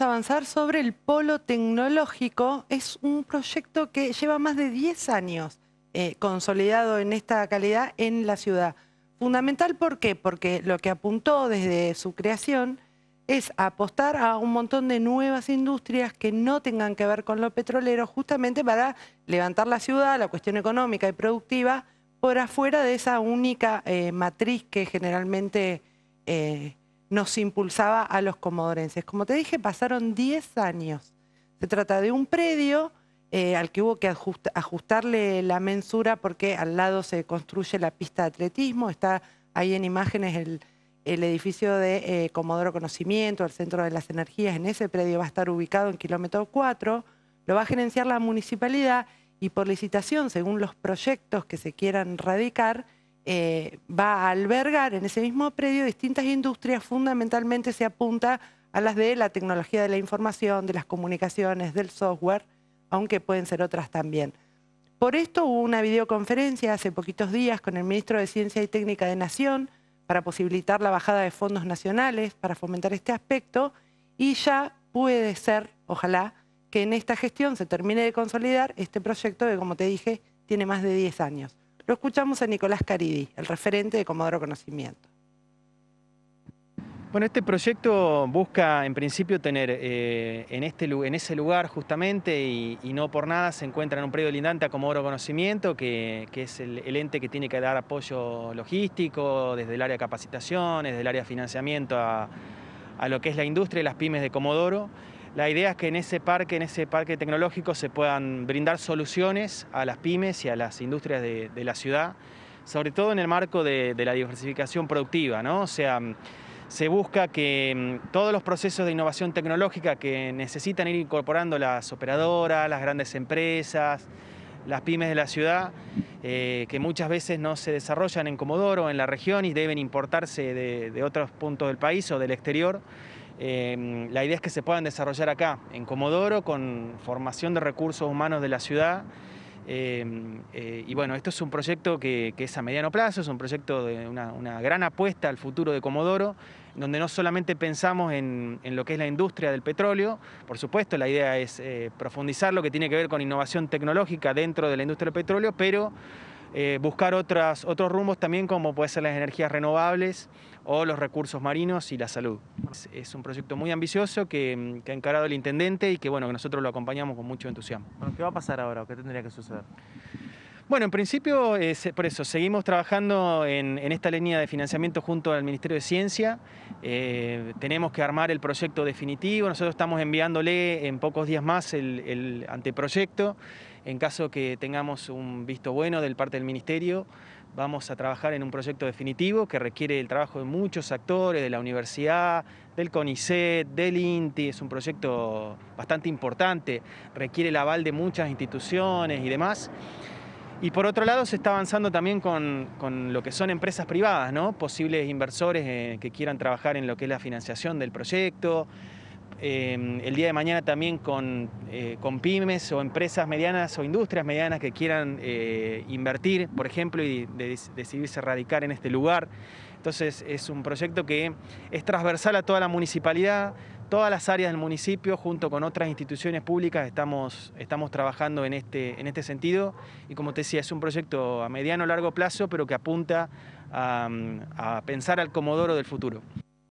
avanzar sobre el polo tecnológico. Es un proyecto que lleva más de 10 años eh, consolidado en esta calidad en la ciudad. Fundamental, ¿por qué? Porque lo que apuntó desde su creación es apostar a un montón de nuevas industrias que no tengan que ver con lo petrolero, justamente para levantar la ciudad, la cuestión económica y productiva, por afuera de esa única eh, matriz que generalmente eh, nos impulsaba a los comodorenses. Como te dije, pasaron 10 años. Se trata de un predio eh, al que hubo que ajustarle la mensura porque al lado se construye la pista de atletismo, está ahí en imágenes el, edificio de eh, Comodoro Conocimiento, el Centro de las Energías, en ese predio va a estar ubicado en kilómetro 4, lo va a gerenciar la municipalidad y por licitación, según los proyectos que se quieran radicar, eh, va a albergar en ese mismo predio distintas industrias, fundamentalmente se apunta a las de la tecnología de la información, de las comunicaciones, del software, aunque pueden ser otras también. Por esto hubo una videoconferencia hace poquitos días con el ministro de Ciencia y Técnica de Nación para posibilitar la bajada de fondos nacionales, para fomentar este aspecto, y ya puede ser, ojalá, que en esta gestión se termine de consolidar este proyecto que, como te dije, tiene más de 10 años. Lo escuchamos a Nicolás Caridi, el referente de Comodoro Conocimiento. Bueno, este proyecto busca en principio tener eh, en, este, ese lugar justamente y, no por nada se encuentra en un predio lindante a Comodoro Conocimiento, que, es el, ente que tiene que dar apoyo logístico desde el área de capacitación, desde el área de financiamiento a, a lo que es la industria y las pymes de Comodoro. La idea es que en ese parque, en ese parque tecnológico, se puedan brindar soluciones a las pymes y a las industrias de, la ciudad, sobre todo en el marco de, la diversificación productiva, ¿no? O sea, se busca que mm, todos los procesos de innovación tecnológica que necesitan ir incorporando las operadoras, las grandes empresas, las pymes de la ciudad, eh, que muchas veces no se desarrollan en Comodoro, o en la región y deben importarse de otros puntos del país o del exterior, Em, la idea es que se puedan desarrollar acá, en Comodoro, con formación de recursos humanos de la ciudad. Em, eh, y bueno, esto es un proyecto que, es a mediano plazo, es un proyecto de una, gran apuesta al futuro de Comodoro, donde no solamente pensamos en, lo que es la industria del petróleo, por supuesto, la idea es eh, profundizar lo que tiene que ver con innovación tecnológica dentro de la industria del petróleo, pero eh, buscar otras, otros rumbos también como puede ser las energías renovables o los recursos marinos y la salud. Es, un proyecto muy ambicioso mm, que, ha encarado el intendente y que bueno, nosotros lo acompañamos con mucho entusiasmo. ¿Qué va a pasar ahora? ¿Qué tendría que suceder? Bueno, en principio, por eso, seguimos trabajando en, esta línea de financiamiento junto al Ministerio de Ciencia. Eh, tenemos que armar el proyecto definitivo. Nosotros estamos enviándole en pocos días más el, el anteproyecto. En caso que tengamos un visto bueno del parte del Ministerio, vamos a trabajar en un proyecto definitivo que requiere el trabajo de muchos actores, de la universidad, del CONICET, del INTI, es un proyecto bastante importante, requiere el aval de muchas instituciones y demás. Y por otro lado, se está avanzando también con, lo que son empresas privadas, ¿no? posibles inversores eh, que quieran trabajar en lo que es la financiación del proyecto. Em, el día de mañana también eh, con, pymes o empresas medianas o industrias medianas que quieran eh, invertir, por ejemplo, y decidirse radicar en este lugar. Entonces es un proyecto que es transversal a toda la municipalidad, todas las áreas del municipio, junto con otras instituciones públicas, estamos, trabajando este, en este, sentido. Y como te decía, es un proyecto a mediano o largo plazo, pero que apunta a, a pensar al Comodoro del futuro.